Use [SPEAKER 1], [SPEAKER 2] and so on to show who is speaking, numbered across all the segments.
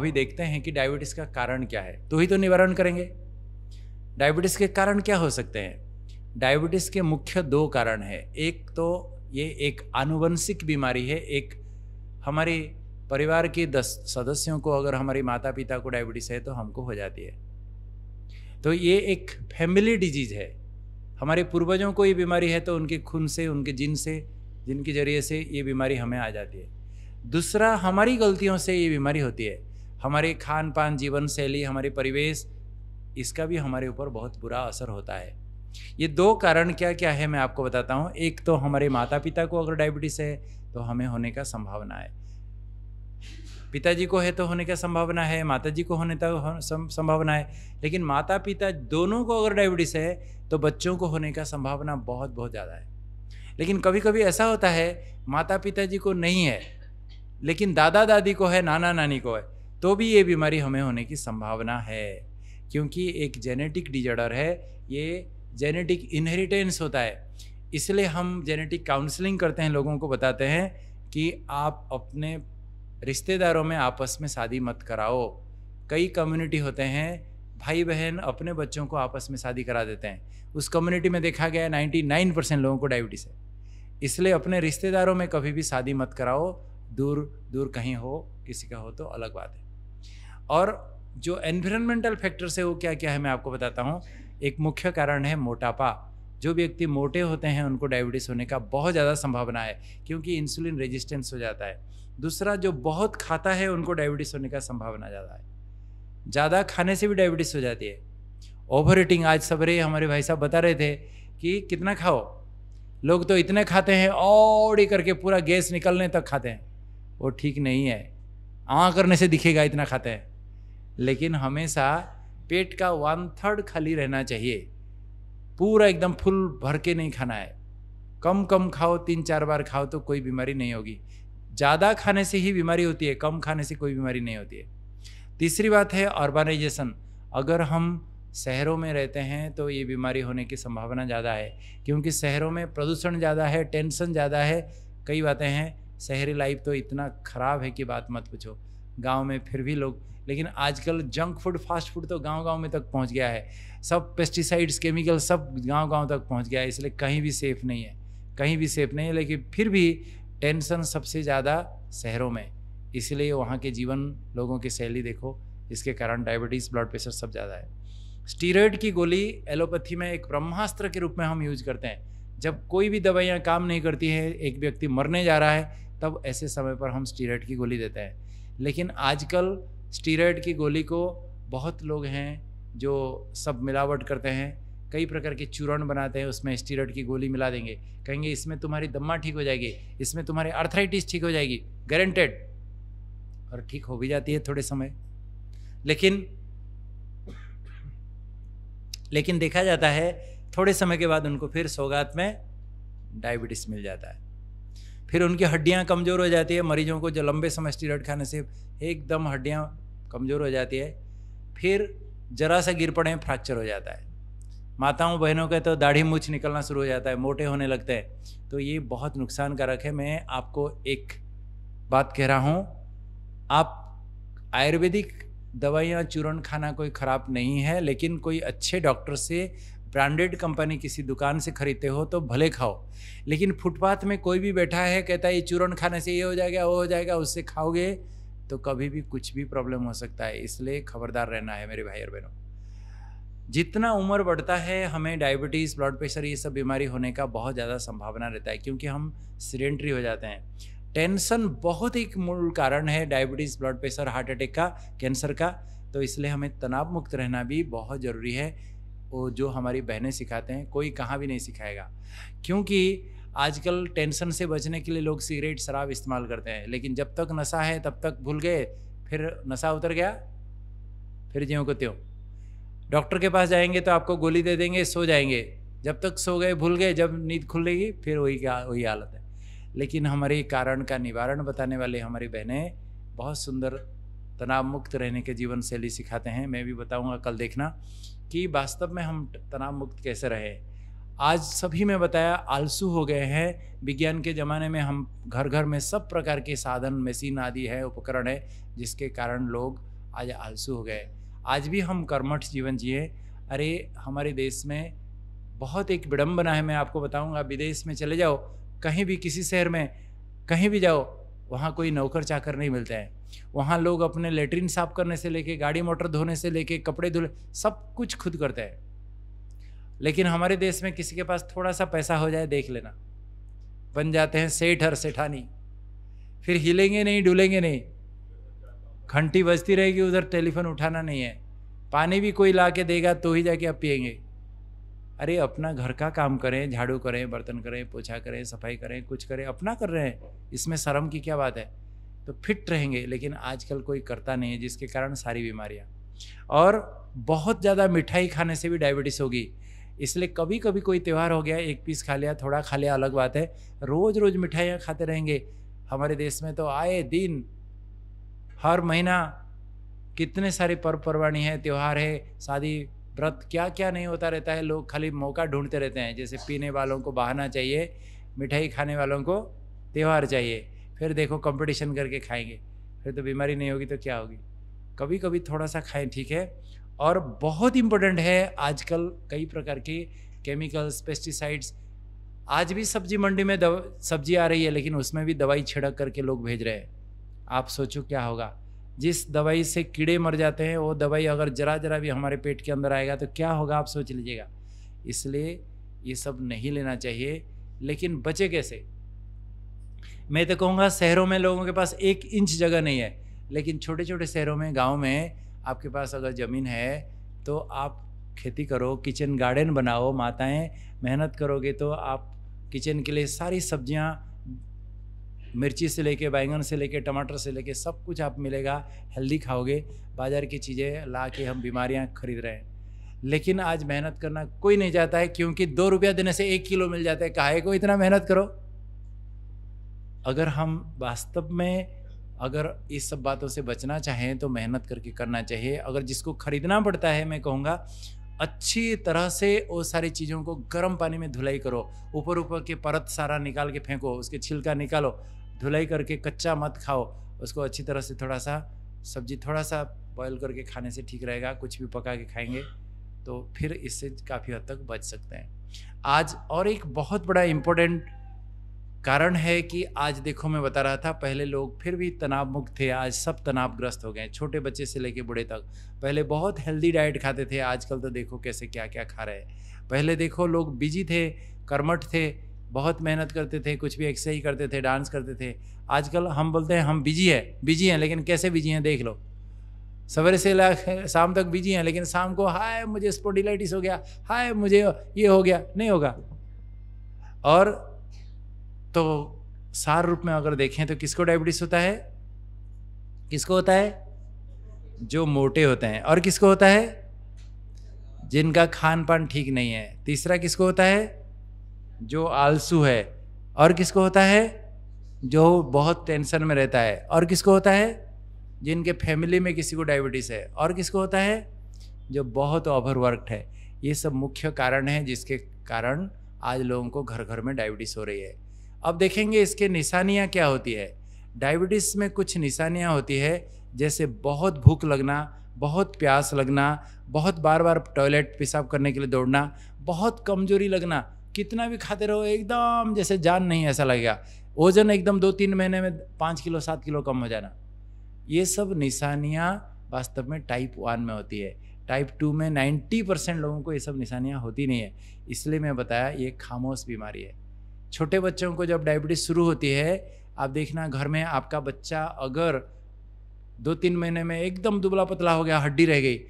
[SPEAKER 1] अभी देखते हैं कि डायबिटीज़ का कारण क्या है तो ही तो निवारण करेंगे डायबिटीज़ के कारण क्या हो सकते हैं डायबिटीज़ के मुख्य दो कारण हैं एक तो ये एक आनुवंशिक बीमारी है एक हमारे परिवार के दस सदस्यों को अगर हमारे माता पिता को डायबिटीज़ है तो हमको हो जाती है तो ये एक फैमिली डिजीज़ है हमारे पूर्वजों को ये बीमारी है तो उनके खून से उनके जिन से जिनके जरिए से ये बीमारी हमें आ जाती है दूसरा हमारी गलतियों से ये बीमारी होती है हमारे खान पान जीवन शैली हमारे परिवेश इसका भी हमारे ऊपर बहुत बुरा असर होता है ये दो कारण क्या क्या है मैं आपको बताता हूँ एक तो हमारे माता पिता को अगर डायबिटीज़ है तो हमें होने का संभावना है पिताजी को है तो होने का संभावना है माता जी को होने का संभावना है लेकिन माता पिता दोनों को अगर डायबिटीज़ है तो बच्चों को होने का संभावना बहुत बहुत ज़्यादा है लेकिन कभी कभी ऐसा होता है माता पिताजी को नहीं है लेकिन दादा दादी को है नाना नानी को है तो भी ये बीमारी हमें होने की संभावना है क्योंकि एक जेनेटिक डिजॉर्डर है ये जेनेटिक इनहेरिटेंस होता है इसलिए हम जेनेटिक काउंसलिंग करते हैं लोगों को बताते हैं कि आप अपने रिश्तेदारों में आपस में शादी मत कराओ कई कम्युनिटी होते हैं भाई बहन अपने बच्चों को आपस में शादी करा देते हैं उस कम्युनिटी में देखा गया नाइन्टी नाइन परसेंट लोगों को डायबिटीज़ है इसलिए अपने रिश्तेदारों में कभी भी शादी मत कराओ दूर दूर कहीं हो किसी का हो तो अलग बात है और जो एनवायरमेंटल फैक्टर्स है वो क्या क्या है मैं आपको बताता हूँ एक मुख्य कारण है मोटापा जो व्यक्ति मोटे होते हैं उनको डायबिटीज़ होने का बहुत ज़्यादा संभावना है क्योंकि इंसुलिन रेजिस्टेंस हो जाता है दूसरा जो बहुत खाता है उनको डायबिटीज़ होने का संभावना ज़्यादा है ज़्यादा खाने से भी डायबिटीज़ हो जाती है ओवर ईटिंग आज सवेरे हमारे भाई साहब बता रहे थे कि कितना खाओ लोग तो इतने खाते हैं और ही करके पूरा गैस निकलने तक खाते हैं वो ठीक नहीं है आ करने से दिखेगा इतना खाते हैं लेकिन हमेशा पेट का वन थर्ड खाली रहना चाहिए पूरा एकदम फुल भर के नहीं खाना है कम कम खाओ तीन चार बार खाओ तो कोई बीमारी नहीं होगी ज़्यादा खाने से ही बीमारी होती है कम खाने से कोई बीमारी नहीं होती है तीसरी बात है अर्बनाइजेशन अगर हम शहरों में रहते हैं तो ये बीमारी होने की संभावना ज़्यादा है क्योंकि शहरों में प्रदूषण ज़्यादा है टेंशन ज़्यादा है कई बातें हैं शहरी लाइफ तो इतना ख़राब है कि बात मत पूछो गांव में फिर भी लोग लेकिन आजकल जंक फूड फास्ट फूड तो गांव गांव में तक पहुंच गया है सब पेस्टिसाइड्स केमिकल सब गांव गांव तक पहुंच गया है इसलिए कहीं भी सेफ़ नहीं है कहीं भी सेफ़ नहीं है लेकिन फिर भी टेंशन सबसे ज़्यादा शहरों में इसलिए वहाँ के जीवन लोगों की शैली देखो इसके कारण डायबिटीज़ ब्लड प्रेशर सब ज़्यादा है स्टीरोइड की गोली एलोपैथी में एक ब्रह्मास्त्र के रूप में हम यूज करते हैं जब कोई भी दवाइयाँ काम नहीं करती हैं एक व्यक्ति मरने जा रहा है तब ऐसे समय पर हम स्टीरोइड की गोली देते हैं लेकिन आजकल स्टीरॉयड की गोली को बहुत लोग हैं जो सब मिलावट करते हैं कई प्रकार के चूरण बनाते हैं उसमें स्टीरॉयड की गोली मिला देंगे कहेंगे इसमें तुम्हारी दम्मा ठीक हो जाएगी इसमें तुम्हारी अर्थराइटिस ठीक हो जाएगी गारंटेड और ठीक हो भी जाती है थोड़े समय लेकिन लेकिन देखा जाता है थोड़े समय के बाद उनको फिर सौगात में डायबिटीज़ मिल जाता है फिर उनकी हड्डियाँ कमज़ोर हो जाती है मरीजों को जो लंबे समय स्टीरॉयड खाने से एकदम हड्डियाँ कमज़ोर हो जाती है फिर जरा सा गिर पड़े फ्रैक्चर हो जाता है माताओं बहनों का तो दाढ़ी मूछ निकलना शुरू हो जाता है मोटे होने लगते हैं तो ये बहुत नुकसानकारक है मैं आपको एक बात कह रहा हूँ आप आयुर्वेदिक दवाइयाँ चूर्ण खाना कोई ख़राब नहीं है लेकिन कोई अच्छे डॉक्टर से ब्रांडेड कंपनी किसी दुकान से खरीदते हो तो भले खाओ लेकिन फुटपाथ में कोई भी बैठा है कहता है ये चूरन खाने से ये हो जाएगा वो हो जाएगा उससे खाओगे तो कभी भी कुछ भी प्रॉब्लम हो सकता है इसलिए खबरदार रहना है मेरे भाई और बहनों जितना उम्र बढ़ता है हमें डायबिटीज़ ब्लड प्रेशर ये सब बीमारी होने का बहुत ज़्यादा संभावना रहता है क्योंकि हम सीडेंट्री हो जाते हैं टेंशन बहुत ही मूल कारण है diabetes blood pressure heart attack का कैंसर का तो इसलिए हमें तनाव मुक्त रहना भी बहुत ज़रूरी है वो जो हमारी बहनें सिखाते हैं कोई कहाँ भी नहीं सिखाएगा क्योंकि आजकल टेंशन से बचने के लिए लोग सिगरेट शराब इस्तेमाल करते हैं लेकिन जब तक नशा है तब तक भूल गए फिर नशा उतर गया फिर ज्यों को त्यों डॉक्टर के पास जाएंगे तो आपको गोली दे देंगे सो जाएंगे जब तक सो गए भूल गए जब नींद खुलेगी फिर वही वही हालत है लेकिन हमारे कारण का निवारण बताने वाले हमारी बहनें बहुत सुंदर तनाव मुक्त रहने के जीवन शैली सिखाते हैं मैं भी बताऊंगा कल देखना कि वास्तव में हम तनाव मुक्त कैसे रहे आज सभी में बताया आलसू हो गए हैं विज्ञान के ज़माने में हम घर घर में सब प्रकार के साधन मशीन आदि है उपकरण है जिसके कारण लोग आज आलसू हो गए आज भी हम कर्मठ जीवन जिए अरे हमारे देश में बहुत एक विडम्बना है मैं आपको बताऊंगा विदेश में चले जाओ कहीं भी किसी शहर में कहीं भी जाओ वहाँ कोई नौकर चाकर नहीं मिलता है वहाँ लोग अपने लेटरिन साफ करने से लेके गाड़ी मोटर धोने से लेके कपड़े धुले सब कुछ खुद करते हैं लेकिन हमारे देश में किसी के पास थोड़ा सा पैसा हो जाए देख लेना बन जाते हैं सेठ और सेठानी फिर हिलेंगे नहीं डुलेंगे नहीं घंटी बजती रहेगी उधर टेलीफोन उठाना नहीं है पानी भी कोई ला के देगा तो ही जाके आप पियेंगे अरे अपना घर का काम करें झाड़ू करें बर्तन करें पोछा करें सफाई करें कुछ करें अपना कर रहे हैं इसमें शर्म की क्या बात है तो फिट रहेंगे लेकिन आजकल कोई करता नहीं है जिसके कारण सारी बीमारियाँ और बहुत ज़्यादा मिठाई खाने से भी डायबिटीज़ होगी इसलिए कभी कभी कोई त्यौहार हो गया एक पीस खा लिया थोड़ा खा लिया अलग बात है रोज़ रोज़ मिठाइयाँ खाते रहेंगे हमारे देश में तो आए दिन हर महीना कितने सारे पर्व पर्वाणी है त्यौहार है शादी व्रत क्या क्या नहीं होता रहता है लोग खाली मौका ढूंढते रहते हैं जैसे पीने वालों को बहाना चाहिए मिठाई खाने वालों को त्यौहार चाहिए फिर देखो कंपटीशन करके खाएंगे फिर तो बीमारी नहीं होगी तो क्या होगी कभी कभी थोड़ा सा खाएं ठीक है और बहुत इम्पोर्टेंट है आजकल कई प्रकार के केमिकल्स पेस्टिसाइड्स आज भी सब्जी मंडी में सब्जी आ रही है लेकिन उसमें भी दवाई छिड़क करके लोग भेज रहे हैं आप सोचो क्या होगा जिस दवाई से कीड़े मर जाते हैं वो दवाई अगर जरा जरा भी हमारे पेट के अंदर आएगा तो क्या होगा आप सोच लीजिएगा इसलिए ये सब नहीं लेना चाहिए लेकिन बचे कैसे मैं तो कहूँगा शहरों में लोगों के पास एक इंच जगह नहीं है लेकिन छोटे छोटे शहरों में गाँव में आपके पास अगर ज़मीन है तो आप खेती करो किचन गार्डन बनाओ माताएं मेहनत करोगे तो आप किचन के लिए सारी सब्जियां मिर्ची से लेके बैंगन से लेके टमाटर से लेके सब कुछ आप मिलेगा हेल्दी खाओगे बाज़ार की चीज़ें ला के हम बीमारियाँ खरीद रहे हैं लेकिन आज मेहनत करना कोई नहीं चाहता है क्योंकि दो रुपया देने से एक किलो मिल जाता है काहे को इतना मेहनत करो अगर हम वास्तव में अगर इस सब बातों से बचना चाहें तो मेहनत करके करना चाहिए अगर जिसको खरीदना पड़ता है मैं कहूँगा अच्छी तरह से वो सारी चीज़ों को गर्म पानी में धुलाई करो ऊपर ऊपर के परत सारा निकाल के फेंको उसके छिलका निकालो धुलाई करके कच्चा मत खाओ उसको अच्छी तरह से थोड़ा सा सब्जी थोड़ा सा बॉयल करके खाने से ठीक रहेगा कुछ भी पका के खाएंगे तो फिर इससे काफ़ी हद तक बच सकते हैं आज और एक बहुत बड़ा इम्पोर्टेंट कारण है कि आज देखो मैं बता रहा था पहले लोग फिर भी तनाव मुक्त थे आज सब तनावग्रस्त हो गए छोटे बच्चे से लेके बूढ़े तक पहले बहुत हेल्दी डाइट खाते थे आजकल तो देखो कैसे क्या क्या खा रहे हैं पहले देखो लोग बिजी थे कर्मठ थे बहुत मेहनत करते थे कुछ भी एक्सरसाइज करते थे डांस करते थे आजकल हम बोलते हैं हम बिजी है बिजी हैं लेकिन कैसे बिजी हैं देख लो सवेरे से शाम तक बिजी हैं लेकिन शाम को हाय मुझे स्पोडिलाइटिस हो गया हाय मुझे ये हो गया नहीं होगा और तो सार रूप में अगर देखें तो किसको डायबिटीज़ होता है किसको होता है जो मोटे होते हैं और किसको होता है जिनका खान पान ठीक नहीं है तीसरा किसको होता है जो आलसू है और किसको होता है जो बहुत टेंशन में रहता है और किसको होता है जिनके फैमिली में किसी को डायबिटीज़ है और किसको होता है जो बहुत ओवरवर्कड है ये सब मुख्य कारण हैं जिसके कारण आज लोगों को घर घर में डायबिटीज़ हो रही है अब देखेंगे इसके निशानियाँ क्या होती है डायबिटीज़ में कुछ निशानियाँ होती है जैसे बहुत भूख लगना बहुत प्यास लगना बहुत बार बार टॉयलेट पेशाब करने के लिए दौड़ना बहुत कमजोरी लगना कितना भी खाते रहो एकदम जैसे जान नहीं ऐसा लगेगा वजन एकदम दो तीन महीने में पाँच किलो सात किलो कम हो जाना ये सब निशानियाँ वास्तव में टाइप वन में होती है टाइप टू में नाइन्टी परसेंट लोगों को ये सब निशानियाँ होती नहीं है इसलिए मैं बताया ये खामोश बीमारी है छोटे बच्चों को जब डायबिटीज़ शुरू होती है आप देखना घर में आपका बच्चा अगर दो तीन महीने में एकदम दुबला पतला हो गया हड्डी रह गई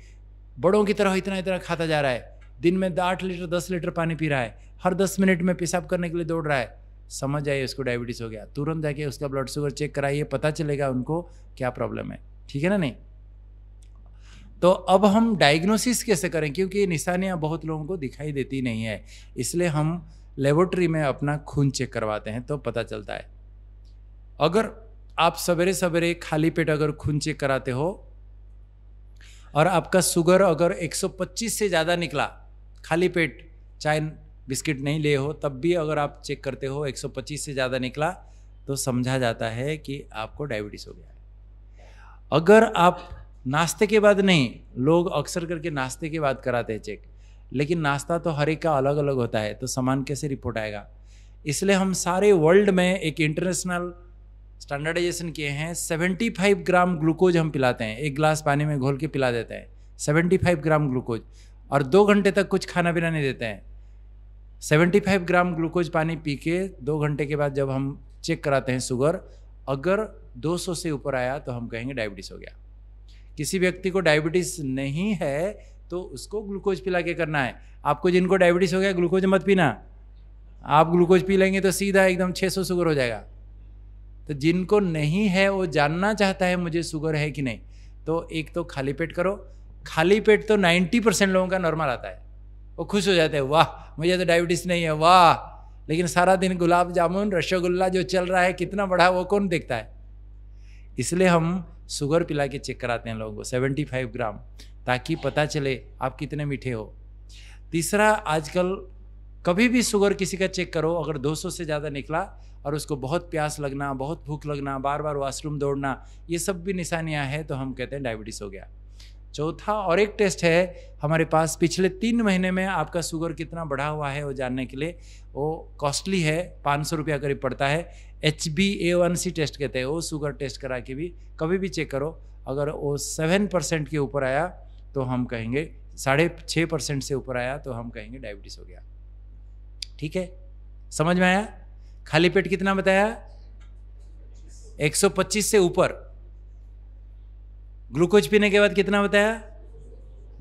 [SPEAKER 1] बड़ों की तरह इतना इतना खाता जा रहा है दिन में आठ लीटर दस लीटर पानी पी रहा है हर दस मिनट में पेशाब करने के लिए दौड़ रहा है समझ आइए उसको डायबिटीज़ हो गया तुरंत जाके उसका ब्लड शुगर चेक कराइए पता चलेगा उनको क्या प्रॉब्लम है ठीक है ना नहीं तो अब हम डायग्नोसिस कैसे करें क्योंकि निशानियाँ बहुत लोगों को दिखाई देती नहीं है इसलिए हम लेबोरेटरी में अपना खून चेक करवाते हैं तो पता चलता है अगर आप सवेरे सवेरे खाली पेट अगर खून चेक कराते हो और आपका शुगर अगर 125 से ज़्यादा निकला खाली पेट चाहे बिस्किट नहीं ले हो तब भी अगर आप चेक करते हो 125 से ज़्यादा निकला तो समझा जाता है कि आपको डायबिटीज़ हो गया है अगर आप नाश्ते के बाद नहीं लोग अक्सर करके नाश्ते के बाद कराते हैं चेक लेकिन नाश्ता तो हर एक का अलग अलग होता है तो सामान कैसे रिपोर्ट आएगा इसलिए हम सारे वर्ल्ड में एक इंटरनेशनल स्टैंडर्डाइजेशन किए हैं 75 ग्राम ग्लूकोज हम पिलाते हैं एक गिलास पानी में घोल के पिला देते हैं 75 ग्राम ग्लूकोज और दो घंटे तक कुछ खाना पीना नहीं देते हैं सेवेंटी फाइव ग्राम ग्लूकोज पानी पी के दो घंटे के बाद जब हम चेक कराते हैं शुगर अगर 200 से ऊपर आया तो हम कहेंगे डायबिटीज़ हो गया किसी व्यक्ति को डायबिटीज़ नहीं है तो उसको ग्लूकोज पिला के करना है आपको जिनको डायबिटीज़ हो गया ग्लूकोज मत पीना आप ग्लूकोज पी लेंगे तो सीधा एकदम 600 शुगर हो जाएगा तो जिनको नहीं है वो जानना चाहता है मुझे शुगर है कि नहीं तो एक तो खाली पेट करो खाली पेट तो 90 परसेंट लोगों का नॉर्मल आता है वो खुश हो जाते हैं वाह मुझे तो डायबिटीज़ नहीं है वाह लेकिन सारा दिन गुलाब जामुन रसगुल्ला जो चल रहा है कितना बढ़ा वो कौन देखता है इसलिए हम शुगर पिला के चेक कराते हैं लोगों को सेवेंटी फाइव ग्राम ताकि पता चले आप कितने मीठे हो तीसरा आजकल कभी भी शुगर किसी का चेक करो अगर 200 से ज़्यादा निकला और उसको बहुत प्यास लगना बहुत भूख लगना बार बार वॉशरूम दौड़ना ये सब भी निशानियाँ हैं तो हम कहते हैं डायबिटीज़ हो गया चौथा और एक टेस्ट है हमारे पास पिछले तीन महीने में आपका शुगर कितना बढ़ा हुआ है वो जानने के लिए वो कॉस्टली है पाँच सौ रुपया करीब पड़ता है H B A one C test कहते हैं वो शुगर टेस्ट करा के भी कभी भी चेक करो अगर वो सेवन परसेंट के ऊपर आया तो हम कहेंगे साढ़े छः परसेंट से ऊपर आया तो हम कहेंगे डायबिटीज़ हो गया ठीक है समझ में आया खाली पेट कितना बताया 125 से ऊपर ग्लूकोज पीने के बाद कितना बताया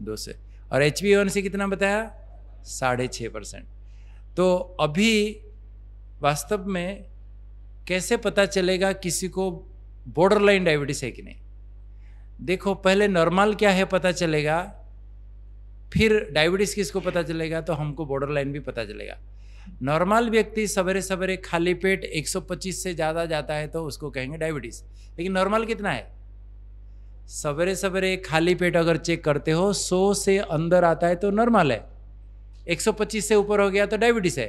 [SPEAKER 1] दो से और एच से कितना बताया साढ़े छः परसेंट तो अभी वास्तव में कैसे पता चलेगा किसी को बॉर्डर लाइन डायबिटीज है कि नहीं देखो पहले नॉर्मल क्या है पता चलेगा फिर डायबिटीज़ किसको पता चलेगा तो हमको बॉर्डर लाइन भी पता चलेगा नॉर्मल व्यक्ति सवेरे सवेरे खाली पेट 125 से ज़्यादा जाता है तो उसको कहेंगे डायबिटीज़ लेकिन नॉर्मल कितना है सवेरे सवेरे खाली पेट अगर चेक करते हो 100 से अंदर आता है तो नॉर्मल है 125 से ऊपर हो गया तो डायबिटीज है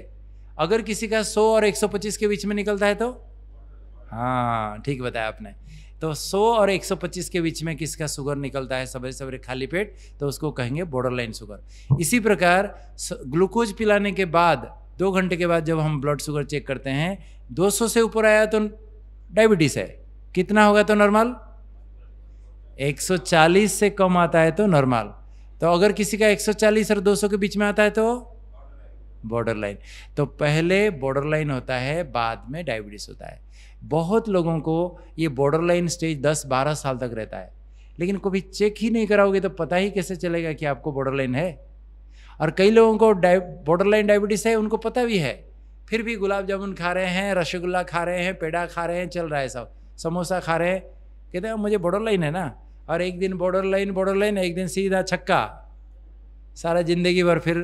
[SPEAKER 1] अगर किसी का 100 और 125 के बीच में निकलता है तो हाँ ठीक बताया आपने तो 100 और 125 के बीच में किसका शुगर निकलता है सवेरे सवेरे खाली पेट तो उसको कहेंगे बॉर्डर लाइन शुगर इसी प्रकार ग्लूकोज पिलाने के बाद दो घंटे के बाद जब हम ब्लड शुगर चेक करते हैं 200 से ऊपर आया तो डायबिटीज़ है कितना होगा तो नॉर्मल 140 से कम आता है तो नॉर्मल तो अगर किसी का 140 और 200 के बीच में आता है तो बॉर्डर लाइन तो पहले बॉर्डर लाइन होता है बाद में डायबिटीज़ होता है बहुत लोगों को ये बॉर्डर लाइन स्टेज 10-12 साल तक रहता है लेकिन कभी चेक ही नहीं कराओगे तो पता ही कैसे चलेगा कि आपको बॉर्डर लाइन है और कई लोगों को बॉर्डर लाइन डायबिटीज़ है उनको पता भी है फिर भी गुलाब जामुन खा रहे हैं रसगुल्ला खा रहे हैं पेड़ा खा रहे हैं चल रहा है सब समोसा खा रहे हैं कहते हैं मुझे बॉर्डर लाइन है ना और एक दिन बॉर्डर लाइन बॉर्डर लाइन एक दिन सीधा छक्का सारा जिंदगी भर फिर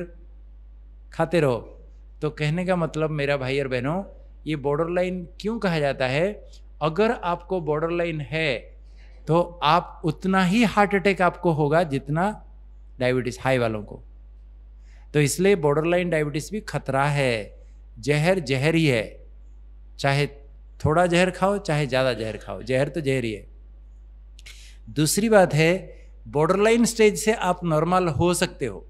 [SPEAKER 1] खाते रहो तो कहने का मतलब मेरा भाई और बहनों ये बॉर्डर लाइन क्यों कहा जाता है अगर आपको बॉर्डर लाइन है तो आप उतना ही हार्ट अटैक आपको होगा जितना डायबिटीज़ हाई वालों को तो इसलिए बॉर्डर लाइन डायबिटीज़ भी खतरा है जहर जहर ही है चाहे थोड़ा जहर खाओ चाहे ज़्यादा जहर खाओ जहर तो जहर ही है दूसरी बात है बॉर्डरलाइन स्टेज से आप नॉर्मल हो सकते हो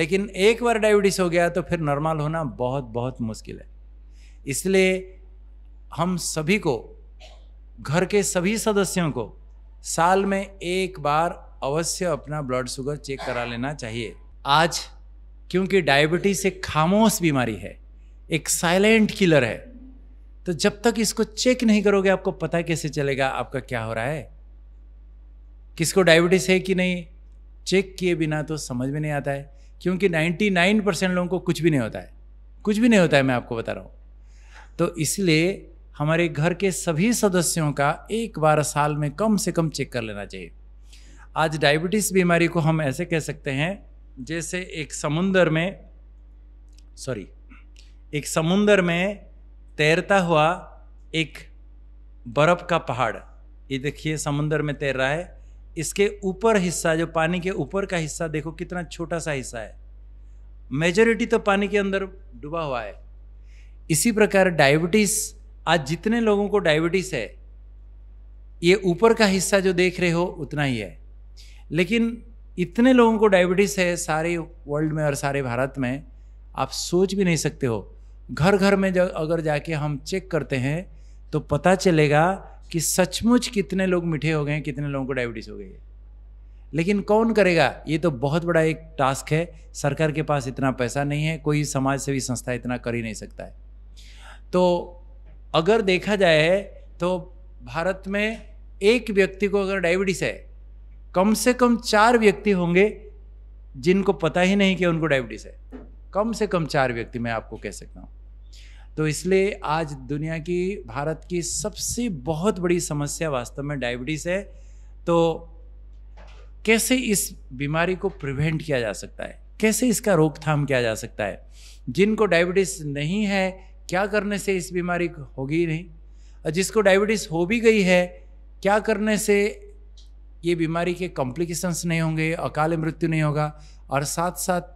[SPEAKER 1] लेकिन एक बार डायबिटीज़ हो गया तो फिर नॉर्मल होना बहुत बहुत मुश्किल है इसलिए हम सभी को घर के सभी सदस्यों को साल में एक बार अवश्य अपना ब्लड शुगर चेक करा लेना चाहिए आज क्योंकि डायबिटीज़ एक खामोश बीमारी है एक साइलेंट किलर है तो जब तक इसको चेक नहीं करोगे आपको पता कैसे चलेगा आपका क्या हो रहा है किसको डायबिटीज़ है कि नहीं चेक किए बिना तो समझ में नहीं आता है क्योंकि 99 परसेंट लोगों को कुछ भी नहीं होता है कुछ भी नहीं होता है मैं आपको बता रहा हूँ तो इसलिए हमारे घर के सभी सदस्यों का एक बार साल में कम से कम चेक कर लेना चाहिए आज डायबिटीज़ बीमारी को हम ऐसे कह सकते हैं जैसे एक समुंदर में सॉरी एक समुंदर में तैरता हुआ एक बर्फ़ का पहाड़ ये देखिए समुंदर में तैर रहा है इसके ऊपर हिस्सा जो पानी के ऊपर का हिस्सा देखो कितना छोटा सा हिस्सा है मेजोरिटी तो पानी के अंदर डूबा हुआ है इसी प्रकार डायबिटीज़ आज जितने लोगों को डायबिटीज़ है ये ऊपर का हिस्सा जो देख रहे हो उतना ही है लेकिन इतने लोगों को डायबिटीज़ है सारे वर्ल्ड में और सारे भारत में आप सोच भी नहीं सकते हो घर घर में जब अगर जाके हम चेक करते हैं तो पता चलेगा कि सचमुच कितने लोग मीठे हो गए कितने लोगों को डायबिटीज़ हो गई है लेकिन कौन करेगा ये तो बहुत बड़ा एक टास्क है सरकार के पास इतना पैसा नहीं है कोई समाज सेवी संस्था इतना कर ही नहीं सकता है तो अगर देखा जाए तो भारत में एक व्यक्ति को अगर डायबिटीज़ है कम से कम चार व्यक्ति होंगे जिनको पता ही नहीं कि उनको डायबिटीज़ है कम से कम चार व्यक्ति मैं आपको कह सकता हूँ तो इसलिए आज दुनिया की भारत की सबसे बहुत बड़ी समस्या वास्तव में डायबिटीज़ है तो कैसे इस बीमारी को प्रिवेंट किया जा सकता है कैसे इसका रोकथाम किया जा सकता है जिनको डायबिटीज़ नहीं है क्या करने से इस बीमारी होगी नहीं और जिसको डायबिटीज़ हो भी गई है क्या करने से ये बीमारी के कॉम्प्लिकेशंस नहीं होंगे अकाल मृत्यु नहीं होगा और साथ साथ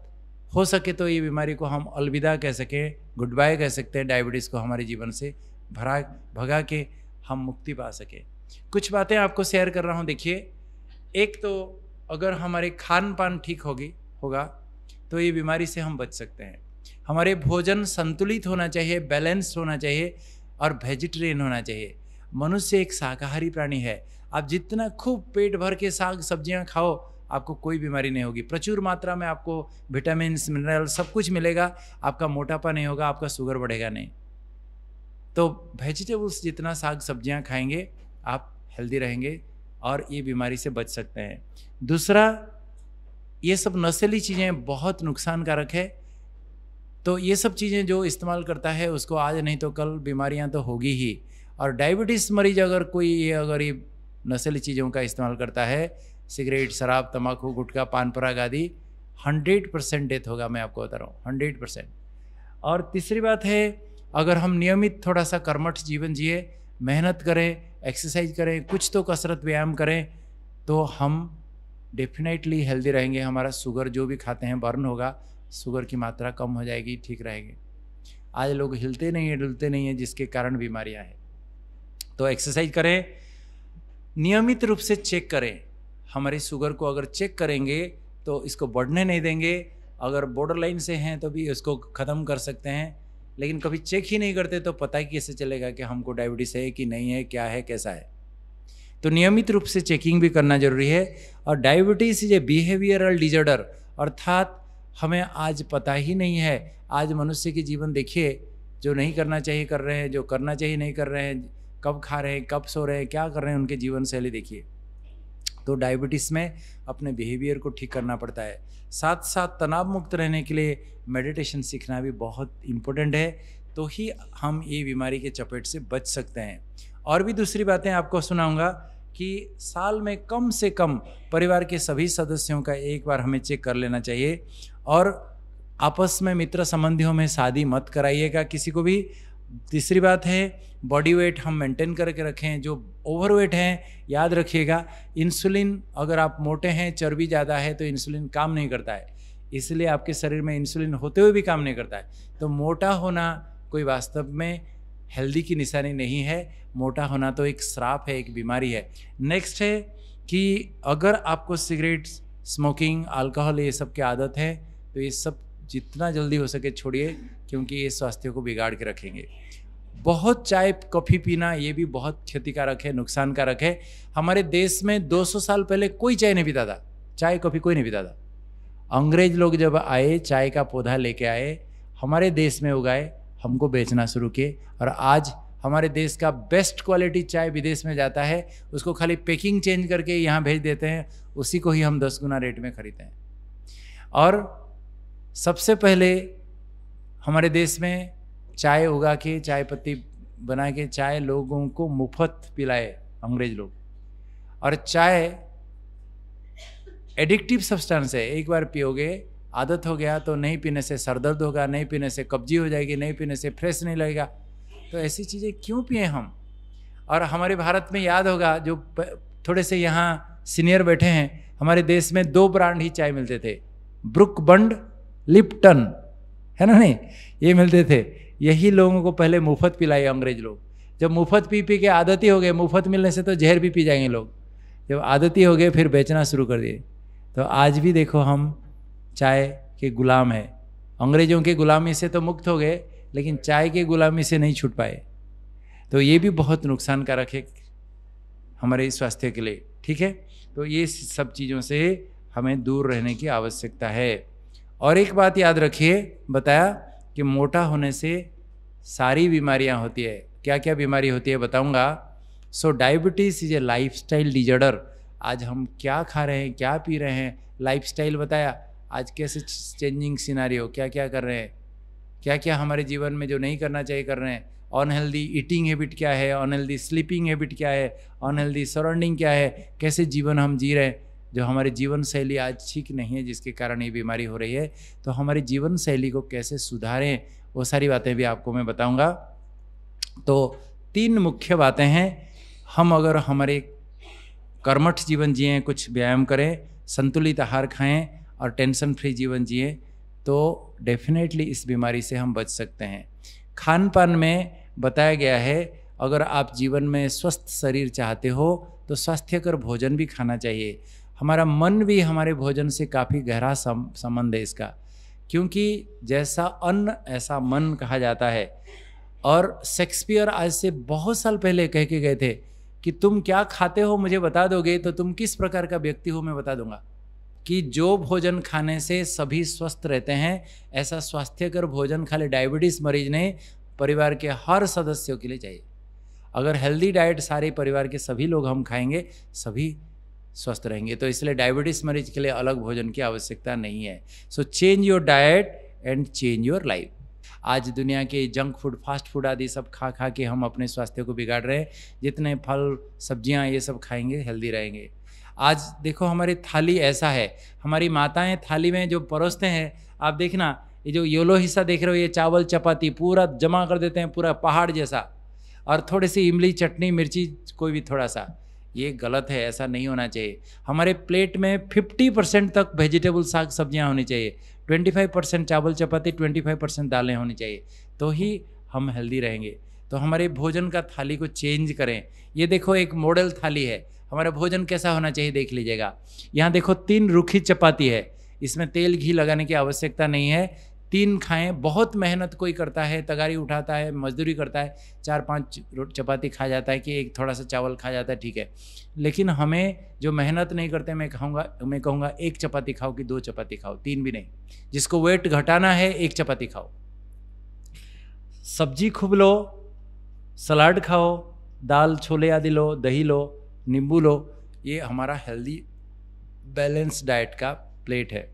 [SPEAKER 1] हो सके तो ये बीमारी को हम अलविदा कह सकें गुड बाय कह सकते हैं डायबिटीज़ को हमारे जीवन से भरा भगा के हम मुक्ति पा सकें कुछ बातें आपको शेयर कर रहा हूँ देखिए एक तो अगर हमारे खान पान ठीक होगी होगा तो ये बीमारी से हम बच सकते हैं हमारे भोजन संतुलित होना चाहिए बैलेंस होना चाहिए और वेजिटेरियन होना चाहिए मनुष्य एक शाकाहारी प्राणी है आप जितना खूब पेट भर के साग सब्जियां खाओ आपको कोई बीमारी नहीं होगी प्रचुर मात्रा में आपको विटामिन मिनरल सब कुछ मिलेगा आपका मोटापा नहीं होगा आपका शुगर बढ़ेगा नहीं तो वेजिटेबल्स जितना साग सब्जियां खाएंगे आप हेल्दी रहेंगे और ये बीमारी से बच सकते हैं दूसरा ये सब नशेली चीज़ें बहुत नुकसानकारक है तो ये सब चीज़ें जो इस्तेमाल करता है उसको आज नहीं तो कल बीमारियां तो होगी ही और डायबिटीज़ मरीज अगर कोई ये अगर ये नशेली चीज़ों का इस्तेमाल करता है सिगरेट शराब तम्बाकू गुटखा पान पराग आदि हंड्रेड परसेंट डेथ होगा मैं आपको बता रहा हूँ हंड्रेड परसेंट और तीसरी बात है अगर हम नियमित थोड़ा सा कर्मठ जीवन जिए मेहनत करें एक्सरसाइज करें कुछ तो कसरत व्यायाम करें तो हम डेफिनेटली हेल्दी रहेंगे हमारा शुगर जो भी खाते हैं बर्न होगा शुगर की मात्रा कम हो जाएगी ठीक रहेंगे आज लोग हिलते नहीं हैं डुलते नहीं हैं जिसके कारण बीमारियां हैं तो एक्सरसाइज करें नियमित रूप से चेक करें हमारे शुगर को अगर चेक करेंगे तो इसको बढ़ने नहीं देंगे अगर बॉर्डर लाइन से हैं तो भी इसको ख़त्म कर सकते हैं लेकिन कभी चेक ही नहीं करते तो पता ही कैसे चलेगा कि हमको डायबिटीज़ है कि नहीं है क्या है कैसा है तो नियमित रूप से चेकिंग भी करना ज़रूरी है और diabetes is a behavioural disorder अर्थात हमें आज पता ही नहीं है आज मनुष्य के जीवन देखिए जो नहीं करना चाहिए कर रहे हैं जो करना चाहिए नहीं कर रहे हैं कब खा रहे हैं कब सो रहे हैं क्या कर रहे हैं उनके जीवन शैली देखिए तो डायबिटीज़ में अपने बिहेवियर को ठीक करना पड़ता है साथ साथ तनाव मुक्त रहने के लिए मेडिटेशन सीखना भी बहुत इम्पोर्टेंट है तो ही हम ये बीमारी के चपेट से बच सकते हैं और भी दूसरी बातें आपको सुनाऊंगा कि साल में कम से कम परिवार के सभी सदस्यों का एक बार हमें चेक कर लेना चाहिए और आपस में मित्र संबंधियों में शादी मत कराइएगा किसी को भी तीसरी बात है बॉडी वेट हम मेंटेन करके रखें जो ओवर वेट हैं याद रखिएगा इंसुलिन अगर आप मोटे हैं चर्बी ज़्यादा है तो इंसुलिन काम नहीं करता है इसलिए आपके शरीर में इंसुलिन होते हुए भी काम नहीं करता है तो मोटा होना कोई वास्तव में हेल्दी की निशानी नहीं है मोटा होना तो एक श्राप है एक बीमारी है नेक्स्ट है कि अगर आपको सिगरेट स्मोकिंग अल्कोहल ये सब की आदत है तो ये सब जितना जल्दी हो सके छोड़िए क्योंकि ये स्वास्थ्य को बिगाड़ के रखेंगे बहुत चाय कॉफ़ी पीना ये भी बहुत क्षतिकारक है नुकसानकारक है हमारे देश में 200 साल पहले कोई चाय नहीं पीता था चाय कॉफ़ी कोई नहीं पीता था अंग्रेज लोग जब आए चाय का पौधा लेके आए हमारे देश में उगाए हमको बेचना शुरू किए और आज हमारे देश का बेस्ट क्वालिटी चाय विदेश में जाता है उसको खाली पैकिंग चेंज करके यहाँ भेज देते हैं उसी को ही हम दस गुना रेट में खरीदते हैं और सबसे पहले हमारे देश में चाय उगा के चाय पत्ती बना के चाय लोगों को मुफ्त पिलाए अंग्रेज लोग और चाय एडिक्टिव सब्सटेंस है एक बार पियोगे आदत हो गया तो नहीं पीने से सर दर्द होगा नहीं पीने से कब्जी हो जाएगी नहीं पीने से फ्रेश नहीं लगेगा तो ऐसी चीज़ें क्यों पिए हम और हमारे भारत में याद होगा जो थोड़े से यहाँ सीनियर बैठे हैं हमारे देश में दो ब्रांड ही चाय मिलते थे ब्रुक बंड लिप्टन है ना नहीं ये मिलते थे यही लोगों को पहले मुफ्त पिलाए अंग्रेज लोग जब मुफ्त पी पी के आदती हो गए मुफ्त मिलने से तो जहर भी पी जाएंगे लोग जब आदती हो गए फिर बेचना शुरू कर दिए तो आज भी देखो हम चाय के गुलाम है अंग्रेजों के गुलामी से तो मुक्त हो गए लेकिन चाय के गुलामी से नहीं छूट पाए तो ये भी बहुत नुकसान का रखे हमारे स्वास्थ्य के लिए ठीक है तो ये सब चीज़ों से हमें दूर रहने की आवश्यकता है और एक बात याद रखिए बताया कि मोटा होने से सारी बीमारियां होती है क्या क्या बीमारी होती है बताऊंगा so diabetes is a life style disorder आज हम क्या खा रहे हैं क्या पी रहे हैं लाइफ स्टाइल बताया आज कैसे चेंजिंग सिनारी क्या क्या कर रहे हैं क्या क्या हमारे जीवन में जो नहीं करना चाहिए कर रहे हैं अनहेल्दी ईटिंग हैबिट क्या है अनहेल्दी स्लीपिंग हैबिट क्या है अनहेल्दी सराउंडिंग क्या है कैसे जीवन हम जी रहे हैं जो हमारी जीवन शैली आज ठीक नहीं है जिसके कारण ये बीमारी हो रही है तो हमारी जीवन शैली को कैसे सुधारें वो सारी बातें भी आपको मैं बताऊंगा तो तीन मुख्य बातें हैं हम अगर हमारे कर्मठ जीवन जिए कुछ व्यायाम करें संतुलित आहार खाएं और टेंशन फ्री जीवन जिए तो डेफिनेटली इस बीमारी से हम बच सकते हैं खान पान में बताया गया है अगर आप जीवन में स्वस्थ शरीर चाहते हो तो स्वास्थ्यकर भोजन भी खाना चाहिए हमारा मन भी हमारे भोजन से काफ़ी गहरा संबंध है इसका क्योंकि जैसा अन्न ऐसा मन कहा जाता है और शेक्सपियर आज से बहुत साल पहले कह के गए थे कि तुम क्या खाते हो मुझे बता दोगे तो तुम किस प्रकार का व्यक्ति हो मैं बता दूंगा कि जो भोजन खाने से सभी स्वस्थ रहते हैं ऐसा स्वास्थ्यकर भोजन खाली डायबिटीज़ मरीज ने परिवार के हर सदस्यों के लिए चाहिए अगर हेल्दी डाइट सारे परिवार के सभी लोग हम खाएंगे सभी स्वस्थ रहेंगे तो इसलिए डायबिटीज़ मरीज के लिए अलग भोजन की आवश्यकता नहीं है so change your diet and change your life आज दुनिया के जंक फूड फास्ट फूड आदि सब खा खा के हम अपने स्वास्थ्य को बिगाड़ रहे हैं जितने फल सब्जियां ये सब खाएंगे हेल्दी रहेंगे आज देखो हमारी थाली ऐसा है हमारी माताएं थाली में जो परोसते हैं आप देखना ये जो योलो हिस्सा देख रहे हो ये चावल चपाती पूरा जमा कर देते हैं पूरा पहाड़ जैसा और थोड़ी सी इमली चटनी मिर्ची कोई भी थोड़ा सा ये गलत है ऐसा नहीं होना चाहिए हमारे प्लेट में 50 परसेंट तक वेजिटेबल साग सब्जियाँ होनी चाहिए 25 परसेंट चावल चपाती 25 परसेंट दालें होनी चाहिए तो ही हम हेल्दी रहेंगे तो हमारे भोजन का थाली को चेंज करें ये देखो एक मॉडल थाली है हमारा भोजन कैसा होना चाहिए देख लीजिएगा यहाँ देखो तीन रूखी चपाती है इसमें तेल घी लगाने की आवश्यकता नहीं है तीन खाएं बहुत मेहनत कोई करता है तगारी उठाता है मजदूरी करता है चार पांच चपाती खा जाता है कि एक थोड़ा सा चावल खा जाता है ठीक है लेकिन हमें जो मेहनत नहीं करते मैं कहूँगा मैं कहूँगा एक चपाती खाओ कि दो चपाती खाओ तीन भी नहीं जिसको वेट घटाना है एक चपाती खाओ सब्जी खूब लो सलाड खाओ दाल छोले आदि लो दही लो नींबू लो ये हमारा हेल्दी बैलेंस डाइट का प्लेट है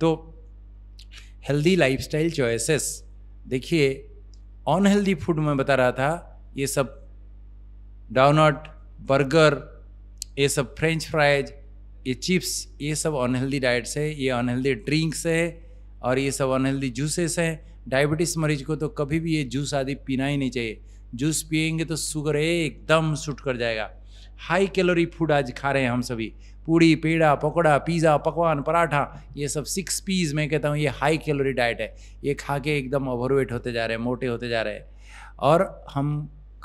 [SPEAKER 1] तो हेल्दी लाइफस्टाइल चॉइसेस देखिए अनहेल्दी फूड में बता रहा था ये सब डाउनट बर्गर ये सब फ्रेंच फ्राइज ये चिप्स ये सब अनहेल्दी डाइट्स है ये अनहेल्दी ड्रिंक्स है और ये सब अनहेल्दी जूसेस हैं डायबिटीज़ मरीज को तो कभी भी ये जूस आदि पीना ही नहीं चाहिए जूस पिएंगे तो शुगर एकदम सुट कर जाएगा हाई कैलोरी फूड आज खा रहे हैं हम सभी पूड़ी पेड़ा पकौड़ा पिज़्ज़ा पकवान पराठा ये सब सिक्स पीज़ मैं कहता हूँ ये हाई कैलोरी डाइट है ये खा के एकदम ओवरवेट होते जा रहे हैं मोटे होते जा रहे हैं और हम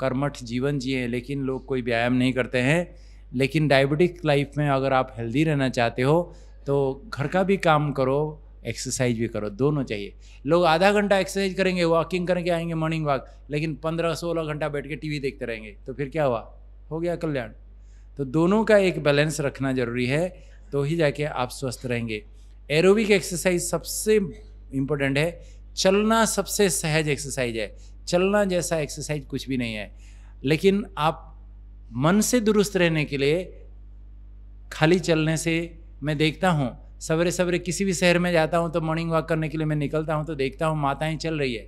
[SPEAKER 1] कर्मठ जीवन जिए लेकिन लोग कोई व्यायाम नहीं करते हैं लेकिन डायबिटिक लाइफ में अगर आप हेल्दी रहना चाहते हो तो घर का भी काम करो एक्सरसाइज भी करो दोनों चाहिए लोग आधा घंटा एक्सरसाइज करेंगे वॉकिंग करके आएंगे मॉर्निंग वॉक लेकिन पंद्रह सोलह घंटा बैठ के टीवी देखते रहेंगे तो फिर क्या हुआ हो गया कल्याण तो दोनों का एक बैलेंस रखना ज़रूरी है तो ही जाके आप स्वस्थ रहेंगे एरोबिक एक्सरसाइज सबसे इम्पोर्टेंट है चलना सबसे सहज एक्सरसाइज है चलना जैसा एक्सरसाइज कुछ भी नहीं है लेकिन आप मन से दुरुस्त रहने के लिए खाली चलने से मैं देखता हूँ सवेरे सवेरे किसी भी शहर में जाता हूँ तो मॉर्निंग वॉक करने के लिए मैं निकलता हूँ तो देखता हूँ माताएँ चल रही है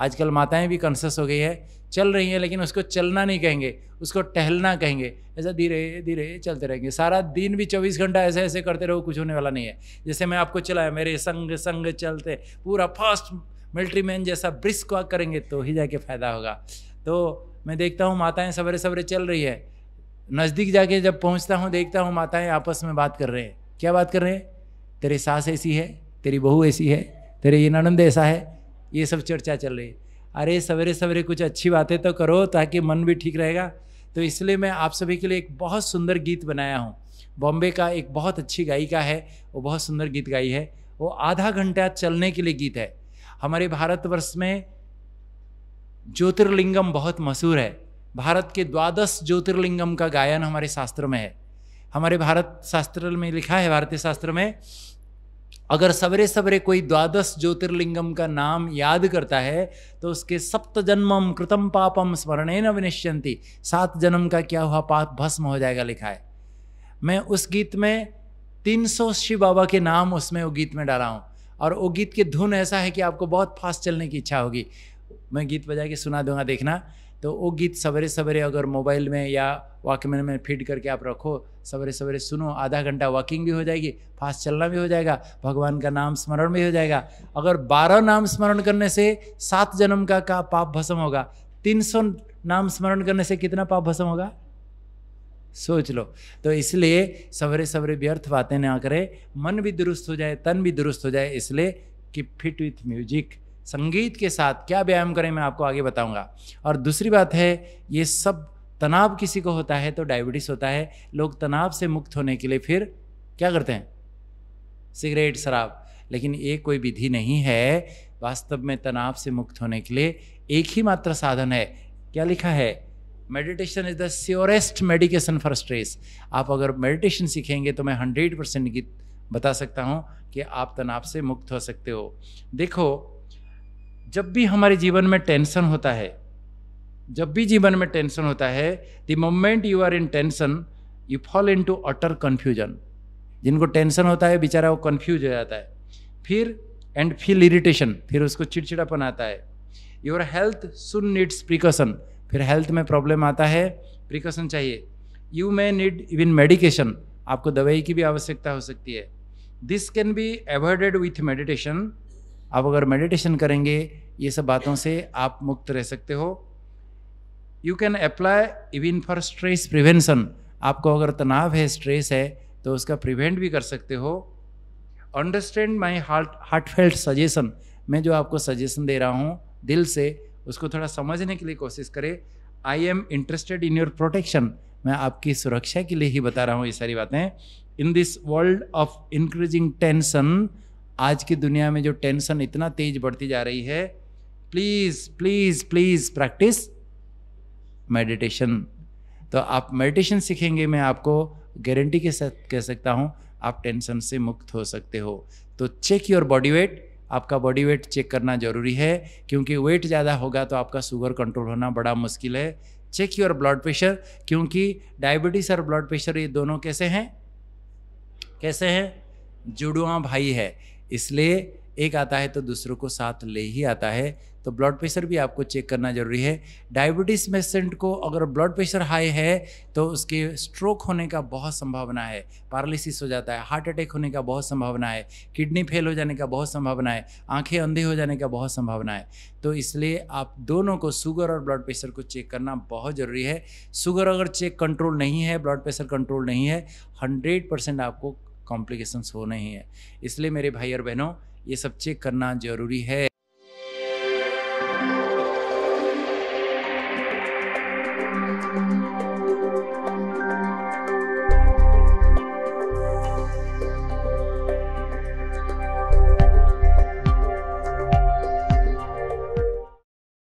[SPEAKER 1] आजकल माताएं भी कॉन्शस हो गई है चल रही हैं लेकिन उसको चलना नहीं कहेंगे उसको टहलना कहेंगे ऐसा धीरे धीरे चलते रहेंगे सारा दिन भी चौबीस घंटा ऐसे ऐसे करते रहो कुछ होने वाला नहीं है जैसे मैं आपको चलाया मेरे संग संग चलते पूरा फास्ट मिल्ट्री मैन जैसा ब्रिस्क वॉक करेंगे तो ही जाके फ़ायदा होगा तो मैं देखता हूँ माताएँ सवेरे सवेरे चल रही है नज़दीक जाके जब पहुँचता हूँ देखता हूँ माताएँ आपस में बात कर रहे हैं क्या बात कर रहे हैं तेरे सास ऐसी है तेरी बहू ऐसी है तेरे ये ननंद ऐसा है ये सब चर्चा चल रही है अरे सवेरे सवेरे कुछ अच्छी बातें तो करो ताकि मन भी ठीक रहेगा तो इसलिए मैं आप सभी के लिए एक बहुत सुंदर गीत बनाया हूँ बॉम्बे का एक बहुत अच्छी गायिका है वो बहुत सुंदर गीत गाई है वो आधा घंटा चलने के लिए गीत है हमारे भारतवर्ष में ज्योतिर्लिंगम बहुत मशहूर है भारत के द्वादश ज्योतिर्लिंगम का गायन हमारे शास्त्र में है हमारे भारत शास्त्र में लिखा है भारतीय शास्त्र में अगर सवेरे सवेरे कोई द्वादश ज्योतिर्लिंगम का नाम याद करता है तो उसके सप्त जन्मम कृतम पापम स्मरणे न विनिश्चंती सात जन्म का क्या हुआ पाप भस्म हो जाएगा लिखा है मैं उस गीत में तीन सौ शिव बाबा के नाम उसमें वो गीत में डाला हूँ और वो गीत की धुन ऐसा है कि आपको बहुत फास्ट चलने की इच्छा होगी मैं गीत बजा के सुना दूंगा देखना तो वो गीत सवेरे सवेरे अगर मोबाइल में या वॉकमैन में फीड करके आप रखो सवेरे सवेरे सुनो आधा घंटा वॉकिंग भी हो जाएगी फास्ट चलना भी हो जाएगा भगवान का नाम स्मरण भी हो जाएगा अगर बारह नाम स्मरण करने से सात जन्म का का पाप भस्म होगा तीन सौ नाम स्मरण करने से कितना पाप भस्म होगा सोच लो तो इसलिए सवेरे सवेरे व्यर्थ बातें ना करें मन भी दुरुस्त हो जाए तन भी दुरुस्त हो जाए इसलिए कि फिट विथ म्यूजिक संगीत के साथ क्या व्यायाम करें मैं आपको आगे बताऊंगा और दूसरी बात है ये सब तनाव किसी को होता है तो डायबिटीज़ होता है लोग तनाव से मुक्त होने के लिए फिर क्या करते हैं सिगरेट शराब लेकिन ये कोई विधि नहीं है वास्तव में तनाव से मुक्त होने के लिए एक ही मात्र साधन है क्या लिखा है meditation is the surest medication for stress आप अगर मेडिटेशन सीखेंगे तो मैं हंड्रेड परसेंट बता सकता हूँ कि आप तनाव से मुक्त हो सकते हो देखो जब भी हमारे जीवन में टेंशन होता है जब भी जीवन में टेंशन होता है the moment you are in tension you fall in to utter confusion जिनको टेंशन होता है बेचारा वो कन्फ्यूज हो जाता है फिर एंड फील इरिटेशन फिर उसको चिड़चिड़ापन आता है your health soon needs precaution फिर हेल्थ में प्रॉब्लम आता है प्रिकॉशन चाहिए you may need even medication आपको दवाई की भी आवश्यकता हो सकती है this can be avoided with meditation आप अगर मेडिटेशन करेंगे ये सब बातों से आप मुक्त रह सकते हो you can apply even for stress prevention आपको अगर तनाव है स्ट्रेस है तो उसका प्रिवेंट भी कर सकते हो understand my heart felt suggestion मैं जो आपको सजेशन दे रहा हूँ दिल से उसको थोड़ा समझने के लिए कोशिश करें I am interested in your protection मैं आपकी सुरक्षा के लिए ही बता रहा हूँ ये सारी बातें in this world of increasing tension आज की दुनिया में जो टेंशन इतना तेज बढ़ती जा रही है please please please practice meditation तो आप मेडिटेशन सीखेंगे मैं आपको गारंटी के साथ कह सकता हूँ आप टेंशन से मुक्त हो सकते हो तो चेक योर बॉडी वेट आपका बॉडी वेट चेक करना ज़रूरी है क्योंकि वेट ज़्यादा होगा तो आपका शुगर कंट्रोल होना बड़ा मुश्किल है चेक योर ब्लड प्रेशर क्योंकि डायबिटीज़ और ब्लड प्रेशर ये दोनों कैसे हैं कैसे हैं जुड़वा भाई है इसलिए एक आता है तो दूसरों को साथ ले ही आता है तो ब्लड प्रेशर भी आपको चेक करना जरूरी है डायबिटीज़ पेशेंट को अगर ब्लड प्रेशर हाई है तो उसके स्ट्रोक होने का बहुत संभावना है पैरालिसिस हो जाता है हार्ट अटैक होने का बहुत संभावना है किडनी फेल हो जाने का बहुत संभावना है आंखें अंधी हो जाने का बहुत संभावना है तो इसलिए आप दोनों को शुगर और ब्लड प्रेशर को चेक करना बहुत ज़रूरी है शुगर अगर चेक कंट्रोल नहीं है ब्लड प्रेशर कंट्रोल नहीं है हंड्रेड आपको कॉम्प्लिकेशंस हो नहीं है इसलिए मेरे भाई और बहनों ये सब चेक करना ज़रूरी है